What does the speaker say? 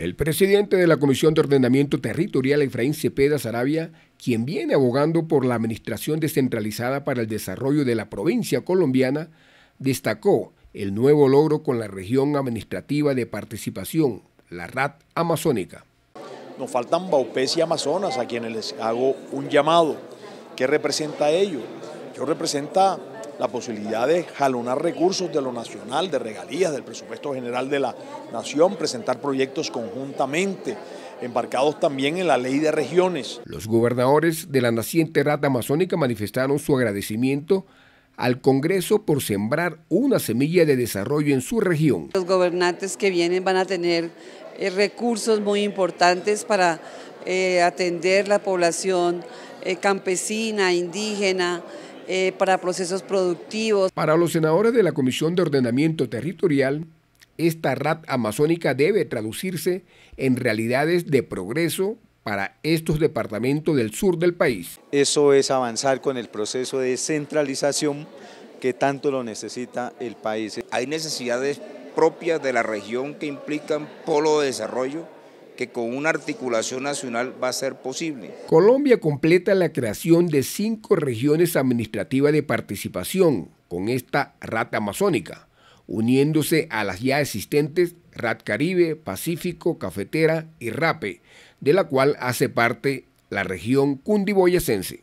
El presidente de la Comisión de Ordenamiento Territorial, Efraín Cepeda Sarabia, quien viene abogando por la administración descentralizada para el desarrollo de la provincia colombiana, destacó el nuevo logro con la región administrativa de participación, la RAT amazónica. Nos faltan Baupés y Amazonas, a quienes les hago un llamado. ¿Qué representa ello? Yo representa la posibilidad de jalonar recursos de lo nacional, de regalías, del presupuesto general de la nación, presentar proyectos conjuntamente embarcados también en la ley de regiones. Los gobernadores de la naciente rata amazónica manifestaron su agradecimiento al Congreso por sembrar una semilla de desarrollo en su región. Los gobernantes que vienen van a tener eh, recursos muy importantes para eh, atender la población eh, campesina, indígena, eh, para procesos productivos. Para los senadores de la Comisión de Ordenamiento Territorial, esta RAT amazónica debe traducirse en realidades de progreso para estos departamentos del sur del país. Eso es avanzar con el proceso de centralización que tanto lo necesita el país. Hay necesidades propias de la región que implican polo de desarrollo, que con una articulación nacional va a ser posible. Colombia completa la creación de cinco regiones administrativas de participación con esta rata amazónica, uniéndose a las ya existentes RAT Caribe, Pacífico, Cafetera y RAPE, de la cual hace parte la región cundiboyacense.